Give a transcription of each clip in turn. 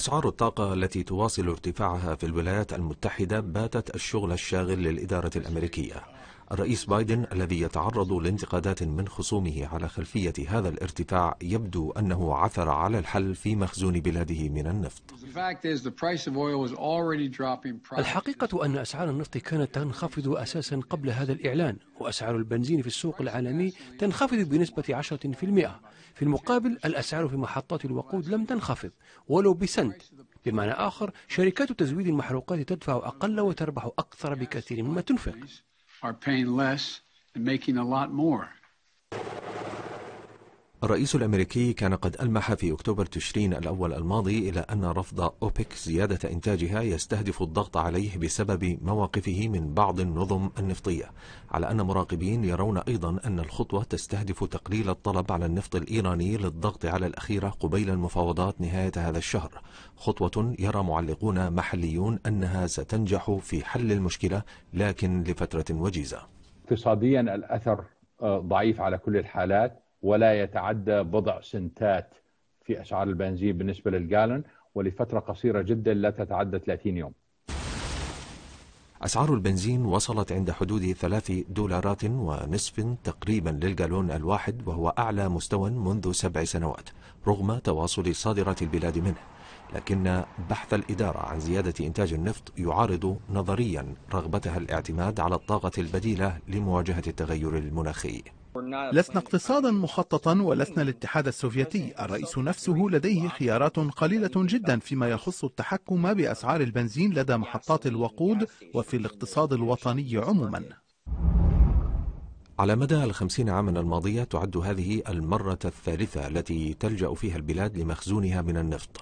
أسعار الطاقة التي تواصل ارتفاعها في الولايات المتحدة باتت الشغل الشاغل للإدارة الأمريكية الرئيس بايدن الذي يتعرض لانتقادات من خصومه على خلفية هذا الارتفاع يبدو أنه عثر على الحل في مخزون بلاده من النفط الحقيقة أن أسعار النفط كانت تنخفض أساسا قبل هذا الإعلان وأسعار البنزين في السوق العالمي تنخفض بنسبة 10% في المقابل الأسعار في محطات الوقود لم تنخفض ولو بسنت بمعنى آخر شركات تزويد المحروقات تدفع أقل وتربح أكثر بكثير مما تنفق are paying less and making a lot more. الرئيس الأمريكي كان قد ألمح في أكتوبر تشرين الأول الماضي إلى أن رفض أوبك زيادة إنتاجها يستهدف الضغط عليه بسبب مواقفه من بعض النظم النفطية على أن مراقبين يرون أيضا أن الخطوة تستهدف تقليل الطلب على النفط الإيراني للضغط على الأخيرة قبيل المفاوضات نهاية هذا الشهر خطوة يرى معلقون محليون أنها ستنجح في حل المشكلة لكن لفترة وجيزة اقتصاديا الأثر آه، ضعيف على كل الحالات ولا يتعدى بضع سنتات في اسعار البنزين بالنسبه للجالون ولفتره قصيره جدا لا تتعدى 30 يوم. أسعار البنزين وصلت عند حدود ثلاث دولارات ونصف تقريبا للجالون الواحد وهو أعلى مستوى منذ سبع سنوات رغم تواصل صادرات البلاد منه لكن بحث الإدارة عن زيادة إنتاج النفط يعارض نظريا رغبتها الاعتماد على الطاقة البديلة لمواجهة التغير المناخي لسنا اقتصادا مخططا ولسنا الاتحاد السوفيتي الرئيس نفسه لديه خيارات قليلة جدا فيما يخص التحكم بأسعار البنزين لدى محطات الوقود وفي الاقتصاد الوطني عموما على مدى الخمسين عاما الماضية تعد هذه المرة الثالثة التي تلجأ فيها البلاد لمخزونها من النفط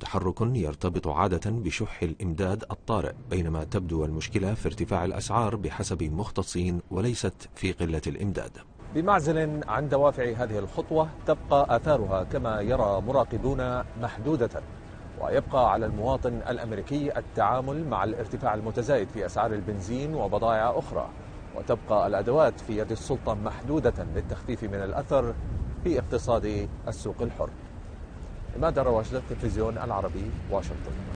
تحرك يرتبط عادة بشح الإمداد الطارئ بينما تبدو المشكلة في ارتفاع الأسعار بحسب مختصين وليست في قلة الإمداد بمعزل عن دوافع هذه الخطوة تبقى آثارها كما يرى مراقبون محدودة ويبقى على المواطن الأمريكي التعامل مع الارتفاع المتزايد في أسعار البنزين وبضائع أخرى وتبقى الأدوات في يد السلطة محدودة للتخفيف من الأثر في اقتصاد السوق الحر ماذا رواشد التلفزيون العربي واشنطن